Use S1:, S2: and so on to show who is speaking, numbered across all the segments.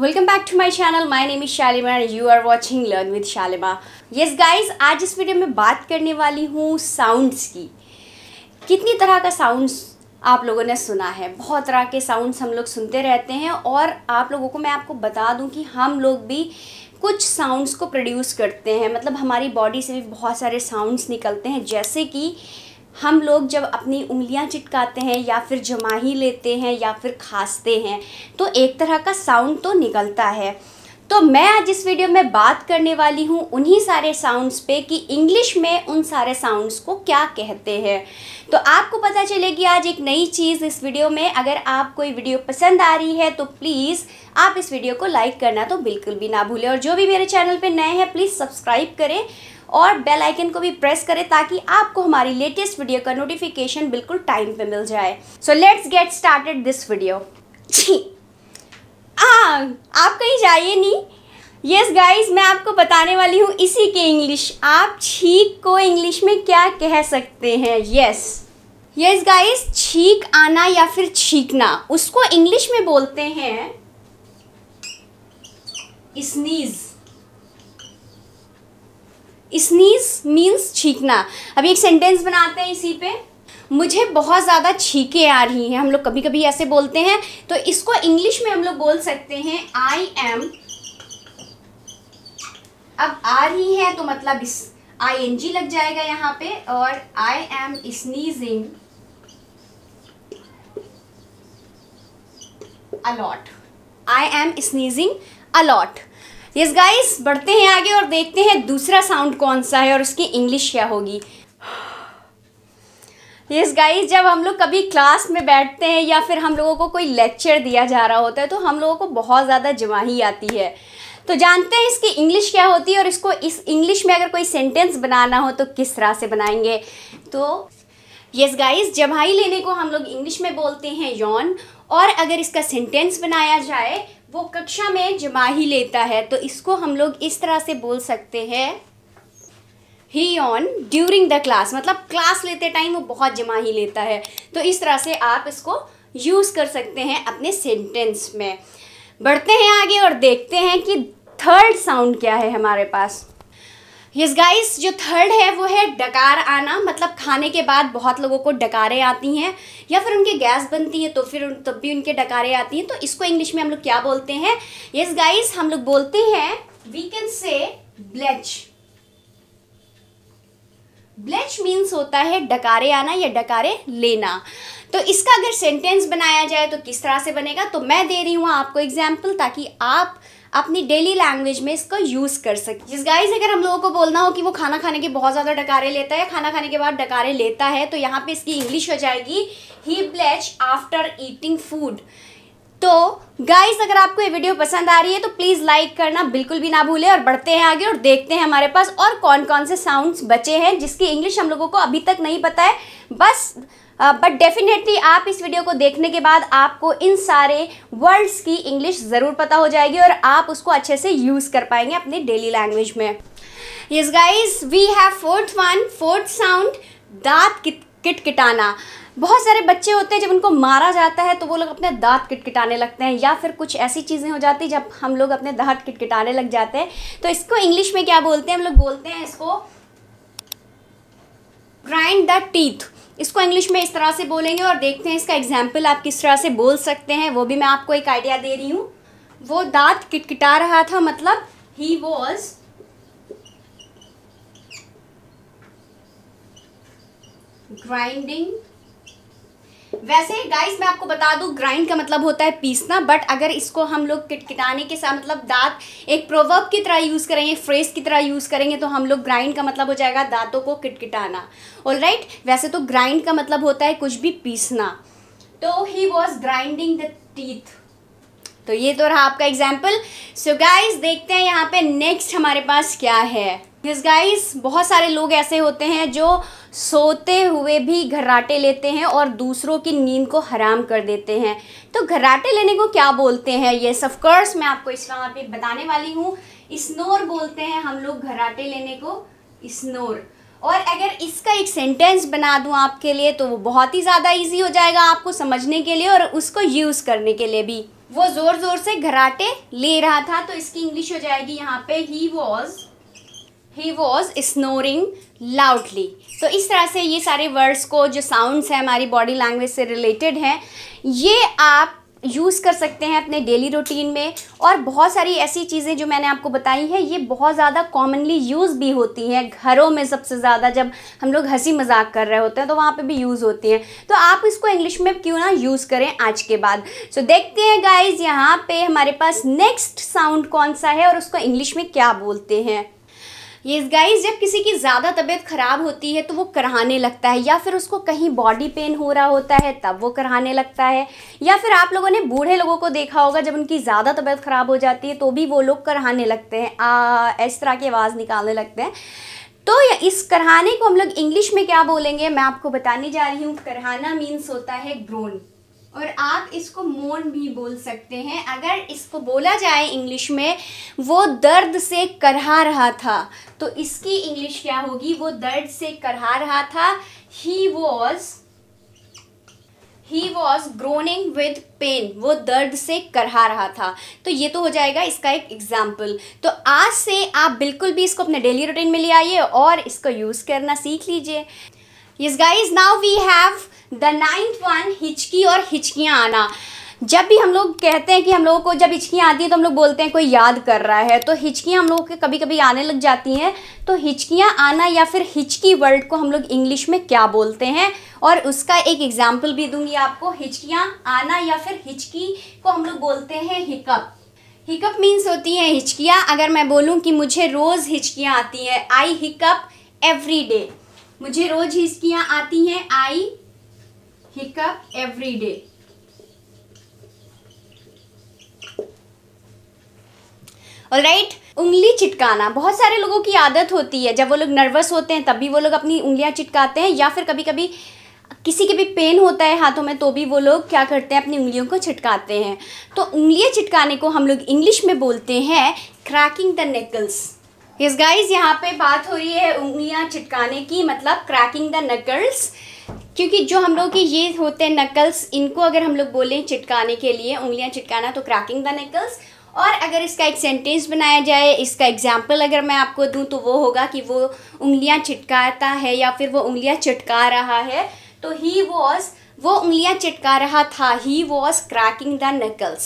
S1: Welcome back to my channel my name is Shalima you are watching learn with Shalima yes guys आज इस video में बात करने वाली हूँ साउंडस की कितनी तरह का साउंडस आप लोगों ने सुना है बहुत तरह के साउंडस हम लोग सुनते रहते हैं और आप लोगों को मैं आपको बता दूँ कि हम लोग भी कुछ साउंड्स को प्रोड्यूस करते हैं मतलब हमारी बॉडी से भी बहुत सारे साउंडस निकलते हैं जैसे कि हम लोग जब अपनी उंगलियां चिटकाते हैं या फिर जमा ही लेते हैं या फिर खांसते हैं तो एक तरह का साउंड तो निकलता है तो मैं आज इस वीडियो में बात करने वाली हूँ उन्हीं सारे साउंड्स पे कि इंग्लिश में उन सारे साउंड्स को क्या कहते हैं तो आपको पता चलेगी आज एक नई चीज़ इस वीडियो में अगर आप कोई वीडियो पसंद आ रही है तो प्लीज़ आप इस वीडियो को लाइक करना तो बिल्कुल भी ना भूलें और जो भी मेरे चैनल पर नए हैं प्लीज़ सब्सक्राइब करें और बेल आइकन को भी प्रेस करें ताकि आपको हमारी लेटेस्ट वीडियो का नोटिफिकेशन बिल्कुल टाइम पे मिल जाए so let's get started this video जी हाँ आप कहीं जाइए नहीं यस yes गाइस मैं आपको बताने वाली हूँ इसी के इंग्लिश आप छीक को इंग्लिश में क्या कह सकते हैं यस यस गाइस छीक आना या फिर छीकना उसको इंग्लिश में बोलते हैं स्नीज स्नीज मीन्स छीकना अभी एक सेंटेंस बनाते हैं इसी पे मुझे बहुत ज़्यादा छीके आ रही हैं हम लोग कभी कभी ऐसे बोलते हैं तो इसको इंग्लिश में हम लोग बोल सकते हैं आई एम अब आ रही है तो मतलब इस आई एन जी लग जाएगा यहाँ पे और I am sneezing a lot I am sneezing a lot yes guys बढ़ते हैं आगे और देखते हैं दूसरा साउंड कौन सा है और उसकी इंग्लिश क्या होगी यस yes गाइस जब हम लोग कभी क्लास में बैठते हैं या फिर हम लोगों को कोई लेक्चर दिया जा रहा होता है तो हम लोगों को बहुत ज़्यादा जवाही आती है तो जानते हैं इसकी इंग्लिश क्या होती है और इसको इस इंग्लिश में अगर कोई सेंटेंस बनाना हो तो किस तरह से बनाएंगे तो यस गाइस जवाही लेने को हम लोग इंग्लिश में बोलते हैं यौन और अगर इसका सेंटेंस बनाया जाए वो कक्षा में जवाही लेता है तो इसको हम लोग इस तरह से बोल सकते हैं he on during the class मतलब क्लास लेते टाइम वो बहुत जमा ही लेता है तो इस तरह से आप इसको यूज़ कर सकते हैं अपने सेंटेंस में बढ़ते हैं आगे और देखते हैं कि थर्ड साउंड क्या है हमारे पास यस गाइस जो थर्ड है वो है डकार आना मतलब खाने के बाद बहुत लोगों को डकारें आती हैं या फिर उनके गैस बनती है तो फिर तब भी उनके डकारें आती हैं तो इसको इंग्लिश में हम लोग क्या बोलते हैं यस गाइस हम लोग बोलते हैं वी कैन से ब्लच ब्लेच मीन्स होता है डकारे आना या डकारे लेना तो इसका अगर सेंटेंस बनाया जाए तो किस तरह से बनेगा तो मैं दे रही हूँ आपको एग्जाम्पल ताकि आप अपनी डेली लैंग्वेज में इसको यूज़ कर सकें जिस गाइज अगर हम लोगों को बोलना हो कि वो खाना खाने के बहुत ज़्यादा डकारे लेता है खाना खाने के बाद डकारे लेता है तो यहाँ पे इसकी इंग्लिश हो जाएगी he belch after eating food तो गाइस अगर आपको ये वीडियो पसंद आ रही है तो प्लीज़ लाइक करना बिल्कुल भी ना भूलें और बढ़ते हैं आगे और देखते हैं हमारे पास और कौन कौन से साउंड्स बचे हैं जिसकी इंग्लिश हम लोगों को अभी तक नहीं पता है बस बट डेफिनेटली आप इस वीडियो को देखने के बाद आपको इन सारे वर्ड्स की इंग्लिश ज़रूर पता हो जाएगी और आप उसको अच्छे से यूज़ कर पाएंगे अपनी डेली लैंग्वेज में yes guys we have fourth one fourth sound दांत किट किटाना बहुत सारे बच्चे होते हैं जब उनको मारा जाता है तो वो लोग अपने दांत किटकिटाने लगते हैं या फिर कुछ ऐसी चीज़ें हो जाती हैं जब हम लोग अपने दांत किटकिटाने लग जाते हैं तो इसको इंग्लिश में क्या बोलते हैं हम लोग बोलते हैं इसको ग्राइंड द टीथ इसको इंग्लिश में इस तरह से बोलेंगे और देखते हैं इसका एग्जाम्पल आप किस तरह से बोल सकते हैं वो भी मैं आपको एक आइडिया दे रही हूँ वो दांत किटकिटा रहा था मतलब ही वॉज ग्राइंडिंग वैसे गाइस मैं आपको बता दूं ग्राइंड का मतलब होता है पीसना बट अगर इसको हम लोग किटकिटाने के साथ मतलब दांत एक प्रोवर्ब की तरह यूज़ करेंगे फ्रेस की तरह यूज़ करेंगे तो हम लोग ग्राइंड का मतलब हो जाएगा दांतों को किटकिटाना ऑल राइट वैसे तो ग्राइंड का मतलब होता है कुछ भी पीसना तो he was grinding the teeth तो ये तो रहा आपका एग्जाम्पल सो गाइज देखते हैं यहाँ पे नेक्स्ट हमारे पास क्या है यस गाइस बहुत सारे लोग ऐसे होते हैं जो सोते हुए भी घराटे लेते हैं और दूसरों की नींद को हराम कर देते हैं तो घराटे लेने को क्या बोलते हैं ये yes, कोर्स मैं आपको इस वहाँ पे बताने वाली हूँ स्नोर बोलते हैं हम लोग घराटे लेने को स्नोर और अगर इसका एक सेंटेंस बना दूँ आपके लिए तो वो बहुत ही ज़्यादा ईजी हो जाएगा आपको समझने के लिए और उसको यूज़ करने के लिए भी वो ज़ोर ज़ोर से घराटे ले रहा था तो इसकी इंग्लिश हो जाएगी यहाँ पे he was he was snoring loudly तो इस तरह से ये सारे वर्ड्स को जो साउंड्स हैं हमारी बॉडी लैंग्वेज से रिलेटेड हैं ये आप यूज़ कर सकते हैं अपने डेली रूटीन में और बहुत सारी ऐसी चीज़ें जो मैंने आपको बताई हैं ये बहुत ज़्यादा कॉमनली यूज़ भी होती हैं घरों में सबसे ज़्यादा जब हम लोग हंसी मजाक कर रहे होते हैं तो वहाँ पे भी यूज़ होती हैं तो आप इसको इंग्लिश में क्यों ना यूज़ करें आज के बाद सो so, देखते हैं गाइज यहाँ पर हमारे पास नेक्स्ट साउंड कौन सा है और उसको इंग्लिश में क्या बोलते हैं ये गाइस जब किसी की ज़्यादा तबीयत ख़राब होती है तो वो कराने लगता है या फिर उसको कहीं बॉडी पेन हो रहा होता है तब वो कराने लगता है या फिर आप लोगों ने बूढ़े लोगों को देखा होगा जब उनकी ज़्यादा तबीयत ख़राब हो जाती है तो भी वो लोग कराने लगते हैं आ इस तरह की आवाज़ निकालने लगते हैं तो इस कराने को हम लोग इंग्लिश में क्या बोलेंगे मैं आपको बताने जा रही हूँ करहाना मीन्स होता है ग्रोन और आप इसको मोन भी बोल सकते हैं अगर इसको बोला जाए इंग्लिश में वो दर्द से करहा रहा था तो इसकी इंग्लिश क्या होगी वो दर्द से करहा रहा था he was he was groaning with pain वो दर्द से करहा रहा था तो ये तो हो जाएगा इसका एक एग्जाम्पल तो आज से आप बिल्कुल भी इसको अपने डेली रूटीन में ले आइए और इसको यूज़ करना सीख लीजिए yes guys now we have the ninth one हिचकी और हिचकियाँ आना जब भी हम लोग कहते हैं कि हम लोगों को जब हिचकियाँ आती हैं तो हम लोग बोलते हैं कोई याद कर रहा है तो हिचकियाँ हम लोगों के कभी कभी आने लग जाती हैं तो हिचकियाँ आना या फिर हिचकी वर्ड को हम लोग इंग्लिश में क्या बोलते हैं और उसका एक एग्जाम्पल भी दूंगी आपको हिचकियाँ आना या फिर हिचकी को हम लोग बोलते हैं हिकअप हिकअप मीन्स होती है हिचकियाँ अगर मैं बोलूँ कि मुझे रोज़ हिचकियाँ आती हैं आई हिकअप एवरी डे मुझे रोज हिस्कियां आती हैं I hiccup every day right उंगली चिटकाना बहुत सारे लोगों की आदत होती है जब वो लोग नर्वस होते हैं तब भी वो लोग अपनी उंगलियां चिटकाते हैं या फिर कभी कभी किसी के भी पेन होता है हाथों में तो भी वो लोग क्या करते हैं अपनी उंगलियों को छिटकाते हैं तो उंगलियां छिटकाने को हम लोग इंग्लिश में बोलते हैं cracking the knuckles yes guys यहाँ पे बात हो रही है उंगलियाँ चिटकाने की मतलब क्रैकिंग द नकल्स क्योंकि जो हम लोग के ये होते हैं नकल्स इनको अगर हम लोग बोलें चिटकाने के लिए उंगलियाँ चिटकाना तो क्रैकिंग द नकल्स और अगर इसका एक सेंटेंस बनाया जाए इसका एग्जाम्पल अगर मैं आपको दूँ तो वो होगा कि वो उंगलियाँ चिटकाता है या फिर वो उंगलियाँ चिटका रहा है तो ही वॉज वो उंगलियां चटका रहा था he was cracking the knuckles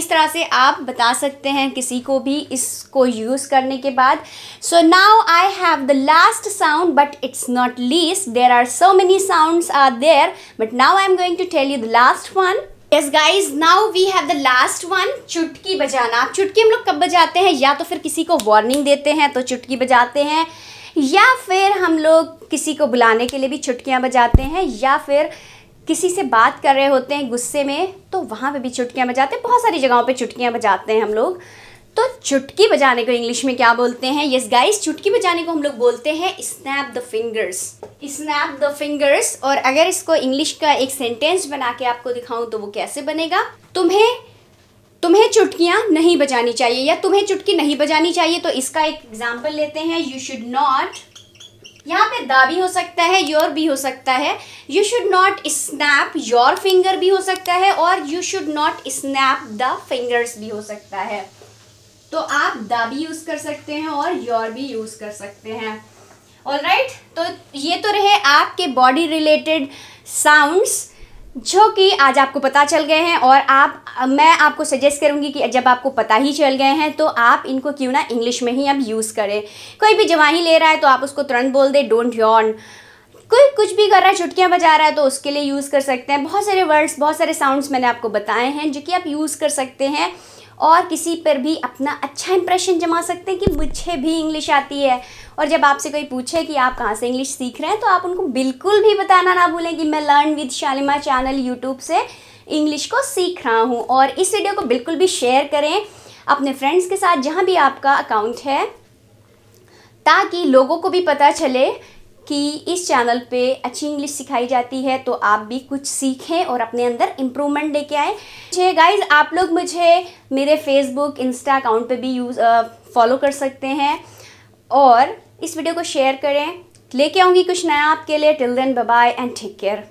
S1: इस तरह से आप बता सकते हैं किसी को भी इसको यूज़ करने के बाद so now I have the last sound but it's not least there are so many sounds are there but now I am going to tell you the last one yes guys now we have the last one चुटकी बजाना आप चुटकी हम लोग कब बजाते हैं या तो फिर किसी को वार्निंग देते हैं तो चुटकी बजाते हैं या फिर हम लोग किसी को बुलाने के लिए भी चुटकियाँ बजाते हैं या फिर किसी से बात कर रहे होते हैं गुस्से में तो वहाँ पे भी चुटकियाँ बजाते हैं बहुत सारी जगहों पे चुटकियाँ बजाते हैं हम लोग तो चुटकी बजाने को इंग्लिश में क्या बोलते हैं यस गाइस चुटकी बजाने को हम लोग बोलते हैं snap the fingers snap the fingers और अगर इसको इंग्लिश का एक सेंटेंस बना के आपको दिखाऊं तो वो कैसे बनेगा तुम्हें तुम्हें चुटकियां नहीं बजानी चाहिए या तुम्हें चुटकी नहीं बजानी चाहिए तो इसका एक एग्जाम्पल लेते हैं यू शुड नॉट यहाँ पे दा भी हो सकता है योर भी हो सकता है you should not snap your finger भी हो सकता है और you should not snap the fingers भी हो सकता है तो आप दा भी यूज़ कर सकते हैं और योर भी यूज़ कर सकते हैं ऑल राइट right? तो ये तो रहे आपके बॉडी रिलेटेड साउंड्स जो कि आज आपको पता चल गए हैं और आप मैं आपको सजेस्ट करूंगी कि जब आपको पता ही चल गए हैं तो आप इनको क्यों ना इंग्लिश में ही अब यूज़ करें कोई भी जवाही ले रहा है तो आप उसको तुरंत बोल दें डोंट यॉन कोई कुछ भी कर रहा है चुटकियाँ बजा रहा है तो उसके लिए यूज़ कर सकते हैं बहुत सारे वर्ड्स बहुत सारे साउंड्स मैंने आपको बताए हैं जो कि आप यूज़ कर सकते हैं और किसी पर भी अपना अच्छा इंप्रेशन जमा सकते हैं कि मुझे भी इंग्लिश आती है और जब आपसे कोई पूछे कि आप कहाँ से इंग्लिश सीख रहे हैं तो आप उनको बिल्कुल भी बताना ना भूलें कि मैं learn with Shalima channel YouTube से इंग्लिश को सीख रहा हूँ और इस वीडियो को बिल्कुल भी शेयर करें अपने फ्रेंड्स के साथ जहाँ भी आपका अकाउंट है ताकि लोगों को भी पता चले कि इस चैनल पे अच्छी इंग्लिश सिखाई जाती है तो आप भी कुछ सीखें और अपने अंदर इम्प्रूवमेंट लेके आए मुझे गाइज आप लोग मुझे मेरे फेसबुक इंस्टा अकाउंट पे भी यूज़ फॉलो कर सकते हैं और इस वीडियो को शेयर करें लेके आऊँगी कुछ नया आपके लिए till then bye and take care